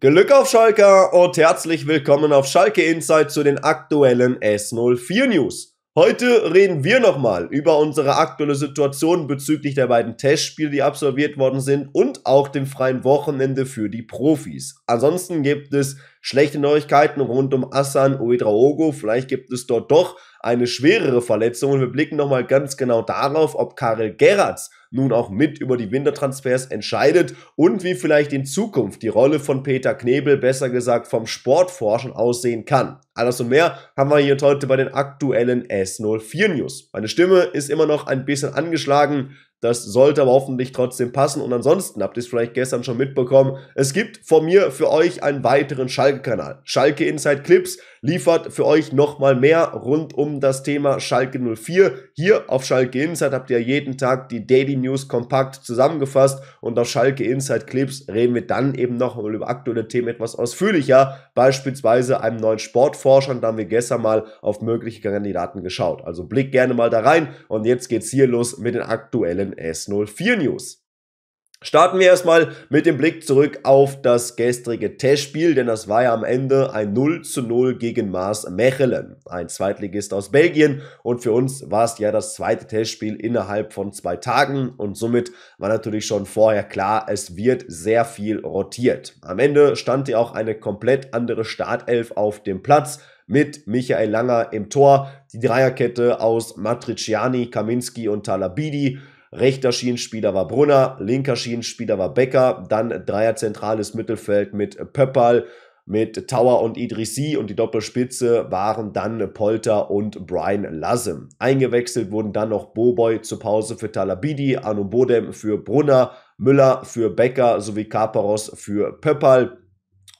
Glück auf Schalke und herzlich willkommen auf Schalke Insight zu den aktuellen S04 News. Heute reden wir nochmal über unsere aktuelle Situation bezüglich der beiden Testspiele, die absolviert worden sind und auch dem freien Wochenende für die Profis. Ansonsten gibt es Schlechte Neuigkeiten rund um Assan Uedraogo. Vielleicht gibt es dort doch eine schwerere Verletzung. Und wir blicken nochmal ganz genau darauf, ob Karel Gerrards nun auch mit über die Wintertransfers entscheidet und wie vielleicht in Zukunft die Rolle von Peter Knebel, besser gesagt vom Sportforschen, aussehen kann. Alles und mehr haben wir hier heute bei den aktuellen S04 News. Meine Stimme ist immer noch ein bisschen angeschlagen. Das sollte aber hoffentlich trotzdem passen. Und ansonsten habt ihr es vielleicht gestern schon mitbekommen. Es gibt von mir für euch einen weiteren Schalke-Kanal. Schalke Inside Clips liefert für euch nochmal mehr rund um das Thema Schalke 04. Hier auf Schalke Inside habt ihr jeden Tag die Daily News kompakt zusammengefasst und auf Schalke Inside Clips reden wir dann eben nochmal über aktuelle Themen etwas ausführlicher. Beispielsweise einem neuen Sportforscher und da haben wir gestern mal auf mögliche Kandidaten geschaut. Also blick gerne mal da rein und jetzt geht's hier los mit den aktuellen neuen S04 News. Starten wir erstmal mit dem Blick zurück auf das gestrige Testspiel, denn das war ja am Ende ein 0 zu 0 gegen Mars Mechelen, ein Zweitligist aus Belgien. Und für uns war es ja das zweite Testspiel innerhalb von zwei Tagen und somit war natürlich schon vorher klar, es wird sehr viel rotiert. Am Ende stand ja auch eine komplett andere Startelf auf dem Platz mit Michael Langer im Tor, die Dreierkette aus Matriciani, Kaminski und Talabidi, Rechter Schienenspieler war Brunner, linker Schienenspieler war Becker, dann Dreier zentrales Mittelfeld mit Pöppal, mit Tower und Idrissi und die Doppelspitze waren dann Polter und Brian Lassem. Eingewechselt wurden dann noch Boboy zur Pause für Talabidi, Anu Bodem für Brunner, Müller für Becker sowie Kaparos für Pöppal.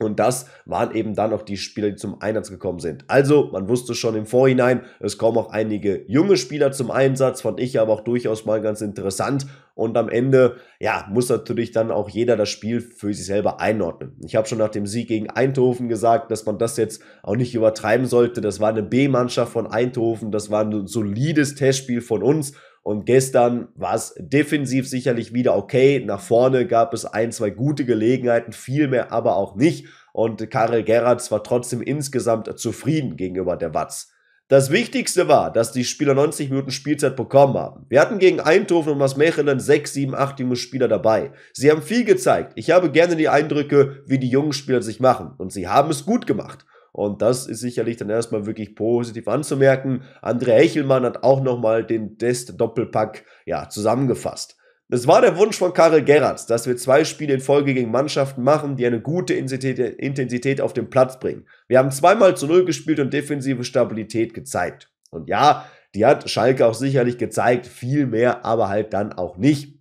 Und das waren eben dann auch die Spieler, die zum Einsatz gekommen sind. Also, man wusste schon im Vorhinein, es kommen auch einige junge Spieler zum Einsatz, fand ich aber auch durchaus mal ganz interessant. Und am Ende, ja, muss natürlich dann auch jeder das Spiel für sich selber einordnen. Ich habe schon nach dem Sieg gegen Eindhoven gesagt, dass man das jetzt auch nicht übertreiben sollte. Das war eine B-Mannschaft von Eindhoven, das war ein solides Testspiel von uns. Und gestern war es defensiv sicherlich wieder okay. Nach vorne gab es ein, zwei gute Gelegenheiten, viel mehr aber auch nicht. Und Karel Gerrards war trotzdem insgesamt zufrieden gegenüber der Watz. Das Wichtigste war, dass die Spieler 90 Minuten Spielzeit bekommen haben. Wir hatten gegen Eindhoven und Masmechelen 6, 7, 8 junge Spieler dabei. Sie haben viel gezeigt. Ich habe gerne die Eindrücke, wie die jungen Spieler sich machen. Und sie haben es gut gemacht. Und das ist sicherlich dann erstmal wirklich positiv anzumerken. André Eichelmann hat auch nochmal den Test-Doppelpack ja, zusammengefasst. Es war der Wunsch von Karel Gerrards, dass wir zwei Spiele in Folge gegen Mannschaften machen, die eine gute Intensität auf den Platz bringen. Wir haben zweimal zu Null gespielt und defensive Stabilität gezeigt. Und ja, die hat Schalke auch sicherlich gezeigt, viel mehr aber halt dann auch nicht.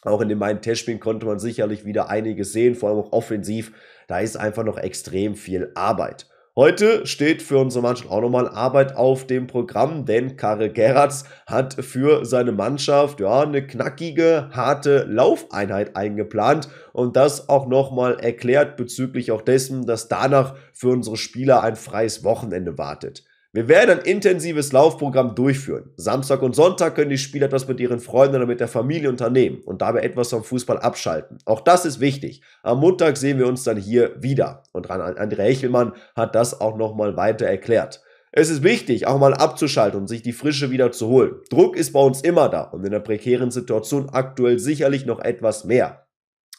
Auch in den beiden Testspielen konnte man sicherlich wieder einiges sehen, vor allem auch offensiv. Da ist einfach noch extrem viel Arbeit. Heute steht für unsere Mannschaft auch nochmal Arbeit auf dem Programm, denn Karel Geratz hat für seine Mannschaft ja eine knackige, harte Laufeinheit eingeplant und das auch nochmal erklärt bezüglich auch dessen, dass danach für unsere Spieler ein freies Wochenende wartet. Wir werden ein intensives Laufprogramm durchführen. Samstag und Sonntag können die Spieler etwas mit ihren Freunden oder mit der Familie unternehmen und dabei etwas vom Fußball abschalten. Auch das ist wichtig. Am Montag sehen wir uns dann hier wieder. Und André Echelmann hat das auch nochmal weiter erklärt. Es ist wichtig, auch mal abzuschalten und sich die Frische wieder zu holen. Druck ist bei uns immer da und in der prekären Situation aktuell sicherlich noch etwas mehr.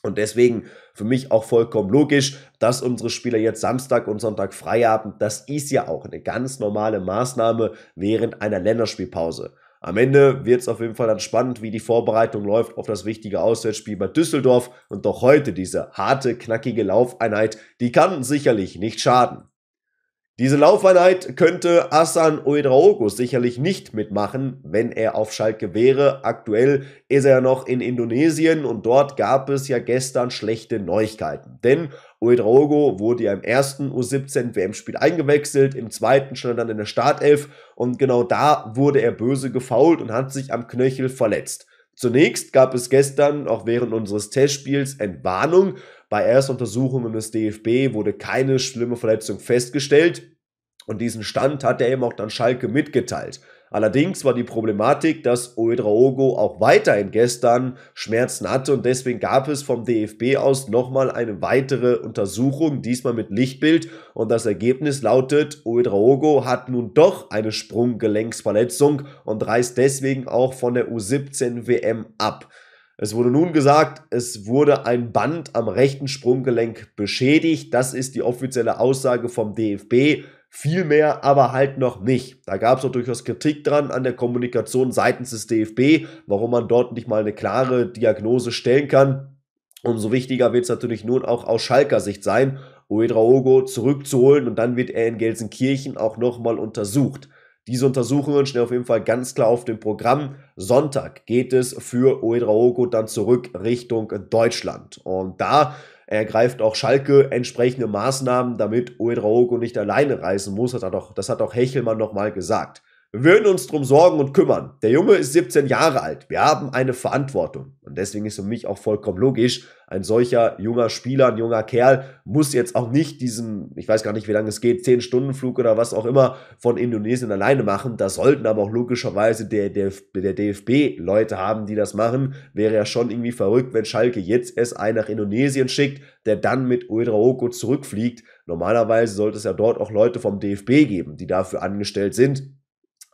Und deswegen für mich auch vollkommen logisch, dass unsere Spieler jetzt Samstag und Sonntag frei haben. Das ist ja auch eine ganz normale Maßnahme während einer Länderspielpause. Am Ende wird es auf jeden Fall dann spannend, wie die Vorbereitung läuft auf das wichtige Auswärtsspiel bei Düsseldorf. Und doch heute diese harte, knackige Laufeinheit, die kann sicherlich nicht schaden. Diese Laufeinheit könnte Asan Oedraogo sicherlich nicht mitmachen, wenn er auf Schalke wäre. Aktuell ist er ja noch in Indonesien und dort gab es ja gestern schlechte Neuigkeiten. Denn Oedraogo wurde ja im ersten U17-WM-Spiel eingewechselt, im zweiten stand er dann in der Startelf und genau da wurde er böse gefault und hat sich am Knöchel verletzt. Zunächst gab es gestern, auch während unseres Testspiels, Entwarnung, bei Erstuntersuchungen des DFB wurde keine schlimme Verletzung festgestellt und diesen Stand hat er eben auch dann Schalke mitgeteilt. Allerdings war die Problematik, dass Oedraogo auch weiterhin gestern Schmerzen hatte und deswegen gab es vom DFB aus nochmal eine weitere Untersuchung, diesmal mit Lichtbild und das Ergebnis lautet, Oedraogo hat nun doch eine Sprunggelenksverletzung und reist deswegen auch von der U17 WM ab. Es wurde nun gesagt, es wurde ein Band am rechten Sprunggelenk beschädigt. Das ist die offizielle Aussage vom DFB. Viel mehr aber halt noch nicht. Da gab es auch durchaus Kritik dran an der Kommunikation seitens des DFB, warum man dort nicht mal eine klare Diagnose stellen kann. Umso wichtiger wird es natürlich nun auch aus Schalker Sicht sein, Uedraogo zurückzuholen und dann wird er in Gelsenkirchen auch nochmal untersucht. Diese Untersuchungen stehen auf jeden Fall ganz klar auf dem Programm. Sonntag geht es für Uedraogo dann zurück Richtung Deutschland. Und da ergreift auch Schalke entsprechende Maßnahmen, damit Uedraogo nicht alleine reisen muss. Das hat auch, das hat auch Hechelmann nochmal gesagt. Wir würden uns drum sorgen und kümmern. Der Junge ist 17 Jahre alt. Wir haben eine Verantwortung. Und deswegen ist für mich auch vollkommen logisch, ein solcher junger Spieler, ein junger Kerl muss jetzt auch nicht diesen, ich weiß gar nicht, wie lange es geht, 10-Stunden-Flug oder was auch immer von Indonesien alleine machen. Da sollten aber auch logischerweise der, der, der DFB Leute haben, die das machen. Wäre ja schon irgendwie verrückt, wenn Schalke jetzt erst einen nach Indonesien schickt, der dann mit Uedraogo zurückfliegt. Normalerweise sollte es ja dort auch Leute vom DFB geben, die dafür angestellt sind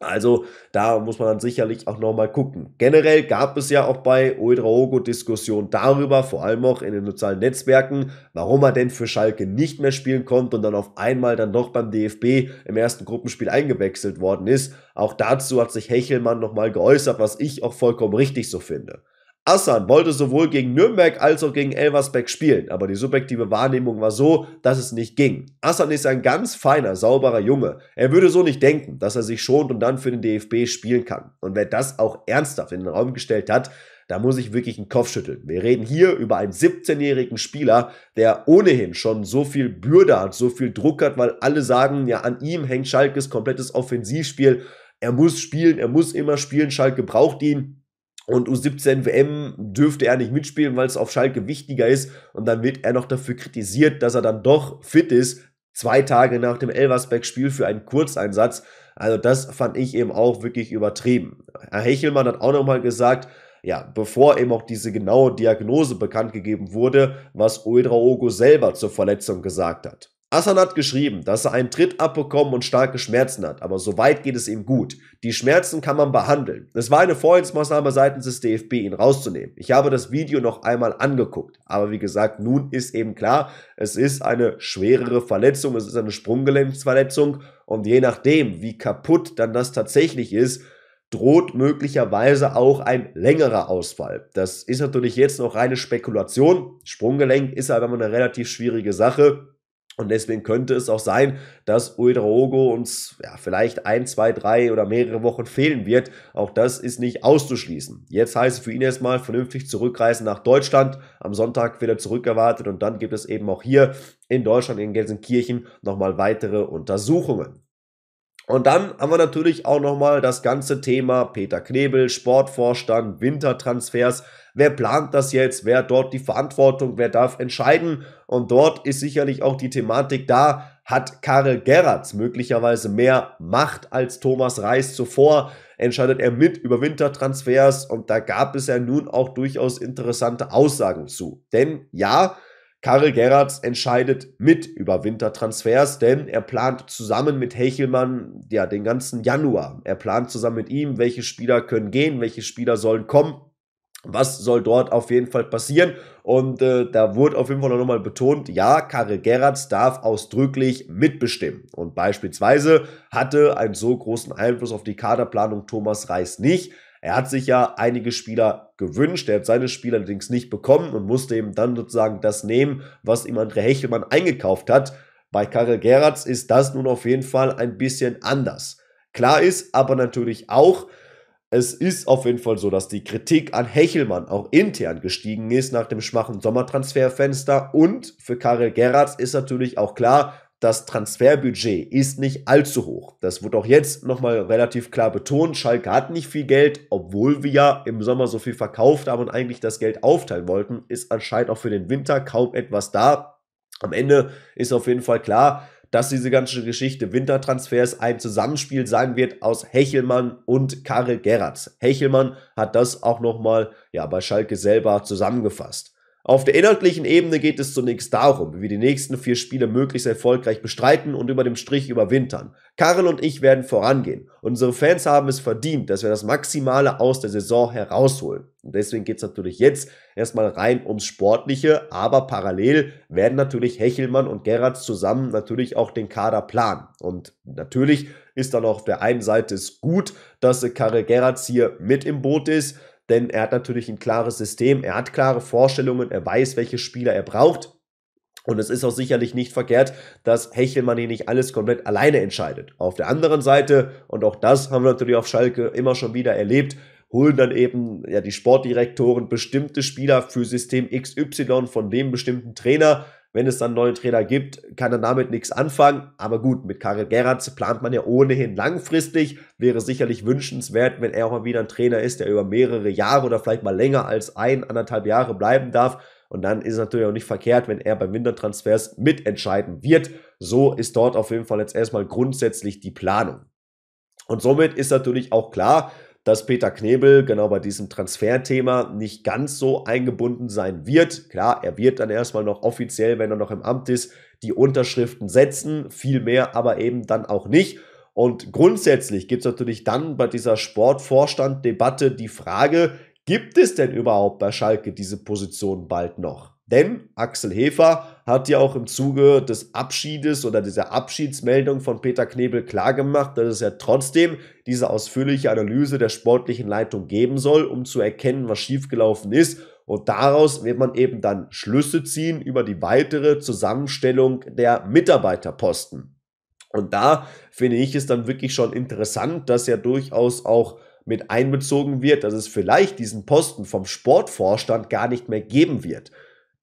also da muss man dann sicherlich auch nochmal gucken. Generell gab es ja auch bei Oedraogo Diskussionen darüber, vor allem auch in den sozialen Netzwerken, warum er denn für Schalke nicht mehr spielen konnte und dann auf einmal dann doch beim DFB im ersten Gruppenspiel eingewechselt worden ist. Auch dazu hat sich Hechelmann nochmal geäußert, was ich auch vollkommen richtig so finde. Assan wollte sowohl gegen Nürnberg als auch gegen Elversberg spielen, aber die subjektive Wahrnehmung war so, dass es nicht ging. Assan ist ein ganz feiner, sauberer Junge. Er würde so nicht denken, dass er sich schont und dann für den DFB spielen kann. Und wer das auch ernsthaft in den Raum gestellt hat, da muss ich wirklich einen Kopf schütteln. Wir reden hier über einen 17-jährigen Spieler, der ohnehin schon so viel Bürde hat, so viel Druck hat, weil alle sagen, ja, an ihm hängt Schalkes komplettes Offensivspiel. Er muss spielen, er muss immer spielen, Schalke braucht ihn. Und U17 WM dürfte er nicht mitspielen, weil es auf Schalke wichtiger ist. Und dann wird er noch dafür kritisiert, dass er dann doch fit ist. Zwei Tage nach dem Elversberg-Spiel für einen Kurzeinsatz. Also das fand ich eben auch wirklich übertrieben. Herr Hechelmann hat auch nochmal gesagt, ja, bevor eben auch diese genaue Diagnose bekannt gegeben wurde, was Uedraogo selber zur Verletzung gesagt hat. Asan hat geschrieben, dass er einen Tritt abbekommen und starke Schmerzen hat, aber soweit geht es ihm gut. Die Schmerzen kann man behandeln. Es war eine Vorhindsmaßnahme seitens des DFB, ihn rauszunehmen. Ich habe das Video noch einmal angeguckt, aber wie gesagt, nun ist eben klar, es ist eine schwerere Verletzung, es ist eine Sprunggelenksverletzung und je nachdem, wie kaputt dann das tatsächlich ist, droht möglicherweise auch ein längerer Ausfall. Das ist natürlich jetzt noch reine Spekulation. Sprunggelenk ist aber eine relativ schwierige Sache und deswegen könnte es auch sein, dass Uedraogo uns ja, vielleicht ein, zwei, drei oder mehrere Wochen fehlen wird. Auch das ist nicht auszuschließen. Jetzt heißt es für ihn erstmal vernünftig zurückreisen nach Deutschland. Am Sonntag wird er zurückerwartet und dann gibt es eben auch hier in Deutschland, in Gelsenkirchen, nochmal weitere Untersuchungen. Und dann haben wir natürlich auch nochmal das ganze Thema Peter Knebel, Sportvorstand, Wintertransfers. Wer plant das jetzt? Wer hat dort die Verantwortung? Wer darf entscheiden? Und dort ist sicherlich auch die Thematik da. Hat Karel Gerrards möglicherweise mehr Macht als Thomas Reis zuvor? Entscheidet er mit über Wintertransfers? Und da gab es ja nun auch durchaus interessante Aussagen zu. Denn ja, Karel Gerrards entscheidet mit über Wintertransfers, denn er plant zusammen mit Hechelmann ja den ganzen Januar. Er plant zusammen mit ihm, welche Spieler können gehen, welche Spieler sollen kommen. Was soll dort auf jeden Fall passieren? Und äh, da wurde auf jeden Fall nochmal betont, ja, Karel Gerrards darf ausdrücklich mitbestimmen. Und beispielsweise hatte einen so großen Einfluss auf die Kaderplanung Thomas Reis nicht er hat sich ja einige Spieler gewünscht, er hat seine Spieler allerdings nicht bekommen und musste eben dann sozusagen das nehmen, was ihm André Hechelmann eingekauft hat. Bei Karel Gerrards ist das nun auf jeden Fall ein bisschen anders. Klar ist aber natürlich auch, es ist auf jeden Fall so, dass die Kritik an Hechelmann auch intern gestiegen ist nach dem schwachen Sommertransferfenster und für Karel Gerrards ist natürlich auch klar, das Transferbudget ist nicht allzu hoch. Das wird auch jetzt nochmal relativ klar betont. Schalke hat nicht viel Geld, obwohl wir ja im Sommer so viel verkauft haben und eigentlich das Geld aufteilen wollten, ist anscheinend auch für den Winter kaum etwas da. Am Ende ist auf jeden Fall klar, dass diese ganze Geschichte Wintertransfers ein Zusammenspiel sein wird aus Hechelmann und Karel Gerrards. Hechelmann hat das auch nochmal ja, bei Schalke selber zusammengefasst. Auf der inhaltlichen Ebene geht es zunächst darum, wie wir die nächsten vier Spiele möglichst erfolgreich bestreiten und über dem Strich überwintern. Karel und ich werden vorangehen. Unsere Fans haben es verdient, dass wir das Maximale aus der Saison herausholen. Und deswegen geht es natürlich jetzt erstmal rein ums Sportliche, aber parallel werden natürlich Hechelmann und Gerrard zusammen natürlich auch den Kader planen. Und natürlich ist dann auf der einen Seite es gut, dass Karel Gerrards hier mit im Boot ist denn er hat natürlich ein klares System, er hat klare Vorstellungen, er weiß, welche Spieler er braucht. Und es ist auch sicherlich nicht verkehrt, dass Hechelmann hier nicht alles komplett alleine entscheidet. Auf der anderen Seite, und auch das haben wir natürlich auf Schalke immer schon wieder erlebt, holen dann eben ja die Sportdirektoren bestimmte Spieler für System XY von dem bestimmten Trainer wenn es dann neue Trainer gibt, kann er damit nichts anfangen. Aber gut, mit Karel Gerrard plant man ja ohnehin langfristig. Wäre sicherlich wünschenswert, wenn er auch mal wieder ein Trainer ist, der über mehrere Jahre oder vielleicht mal länger als ein, anderthalb Jahre bleiben darf. Und dann ist es natürlich auch nicht verkehrt, wenn er beim Wintertransfers mitentscheiden wird. So ist dort auf jeden Fall jetzt erstmal grundsätzlich die Planung. Und somit ist natürlich auch klar, dass Peter Knebel genau bei diesem Transferthema nicht ganz so eingebunden sein wird. Klar, er wird dann erstmal noch offiziell, wenn er noch im Amt ist, die Unterschriften setzen, viel mehr aber eben dann auch nicht. Und grundsätzlich gibt es natürlich dann bei dieser Sportvorstand-Debatte die Frage, gibt es denn überhaupt bei Schalke diese Position bald noch? Denn Axel Hefer hat ja auch im Zuge des Abschiedes oder dieser Abschiedsmeldung von Peter Knebel klargemacht, dass es ja trotzdem diese ausführliche Analyse der sportlichen Leitung geben soll, um zu erkennen, was schiefgelaufen ist. Und daraus wird man eben dann Schlüsse ziehen über die weitere Zusammenstellung der Mitarbeiterposten. Und da finde ich es dann wirklich schon interessant, dass ja durchaus auch mit einbezogen wird, dass es vielleicht diesen Posten vom Sportvorstand gar nicht mehr geben wird.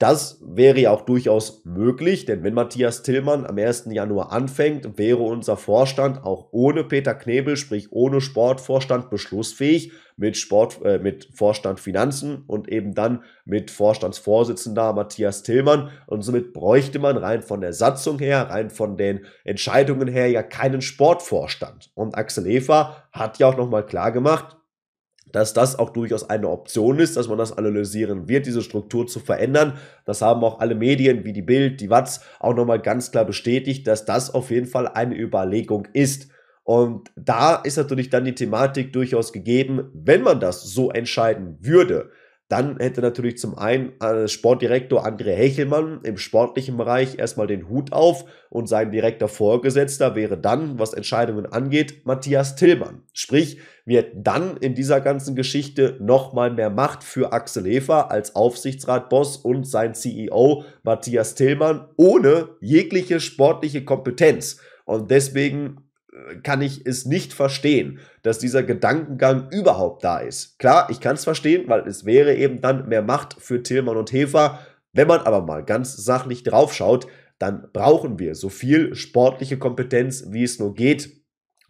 Das wäre ja auch durchaus möglich, denn wenn Matthias Tillmann am 1. Januar anfängt, wäre unser Vorstand auch ohne Peter Knebel, sprich ohne Sportvorstand, beschlussfähig mit, Sport, äh, mit Vorstand Finanzen und eben dann mit Vorstandsvorsitzender Matthias Tillmann. Und somit bräuchte man rein von der Satzung her, rein von den Entscheidungen her ja keinen Sportvorstand. Und Axel Efer hat ja auch nochmal klar gemacht, dass das auch durchaus eine Option ist, dass man das analysieren wird, diese Struktur zu verändern. Das haben auch alle Medien wie die Bild, die Watz auch nochmal ganz klar bestätigt, dass das auf jeden Fall eine Überlegung ist. Und da ist natürlich dann die Thematik durchaus gegeben, wenn man das so entscheiden würde, dann hätte natürlich zum einen äh, Sportdirektor André Hechelmann im sportlichen Bereich erstmal den Hut auf und sein direkter Vorgesetzter wäre dann, was Entscheidungen angeht, Matthias Tillmann. Sprich, wir hätten dann in dieser ganzen Geschichte nochmal mehr Macht für Axel Hefer als Aufsichtsratboss und sein CEO Matthias Tillmann ohne jegliche sportliche Kompetenz. Und deswegen kann ich es nicht verstehen, dass dieser Gedankengang überhaupt da ist. Klar, ich kann es verstehen, weil es wäre eben dann mehr Macht für Tillmann und Hefer. Wenn man aber mal ganz sachlich draufschaut, dann brauchen wir so viel sportliche Kompetenz, wie es nur geht.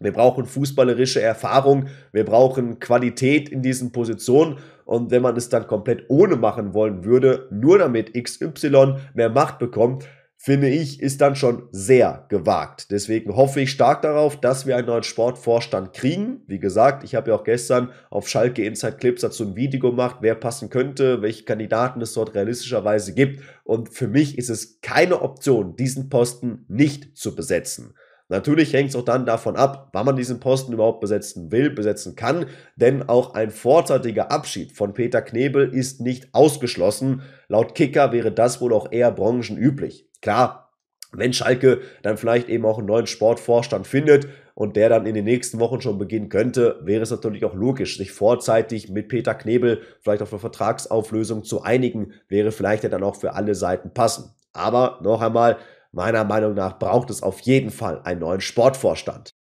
Wir brauchen fußballerische Erfahrung, wir brauchen Qualität in diesen Positionen und wenn man es dann komplett ohne machen wollen würde, nur damit XY mehr Macht bekommt, finde ich, ist dann schon sehr gewagt. Deswegen hoffe ich stark darauf, dass wir einen neuen Sportvorstand kriegen. Wie gesagt, ich habe ja auch gestern auf Schalke Inside Clips dazu ein Video gemacht, wer passen könnte, welche Kandidaten es dort realistischerweise gibt. Und für mich ist es keine Option, diesen Posten nicht zu besetzen. Natürlich hängt es auch dann davon ab, wann man diesen Posten überhaupt besetzen will, besetzen kann, denn auch ein vorzeitiger Abschied von Peter Knebel ist nicht ausgeschlossen. Laut Kicker wäre das wohl auch eher branchenüblich. Klar, wenn Schalke dann vielleicht eben auch einen neuen Sportvorstand findet und der dann in den nächsten Wochen schon beginnen könnte, wäre es natürlich auch logisch, sich vorzeitig mit Peter Knebel vielleicht auf eine Vertragsauflösung zu einigen, wäre vielleicht ja dann auch für alle Seiten passend. Aber noch einmal, meiner Meinung nach braucht es auf jeden Fall einen neuen Sportvorstand.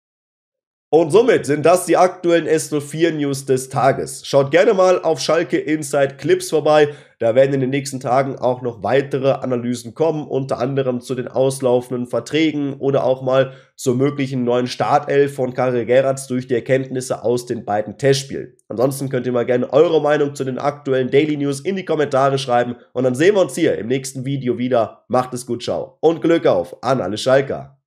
Und somit sind das die aktuellen S04 News des Tages. Schaut gerne mal auf Schalke Inside Clips vorbei. Da werden in den nächsten Tagen auch noch weitere Analysen kommen, unter anderem zu den auslaufenden Verträgen oder auch mal zur möglichen neuen Startelf von Karel Geratz durch die Erkenntnisse aus den beiden Testspielen. Ansonsten könnt ihr mal gerne eure Meinung zu den aktuellen Daily News in die Kommentare schreiben und dann sehen wir uns hier im nächsten Video wieder. Macht es gut, ciao und Glück auf an alle Schalker.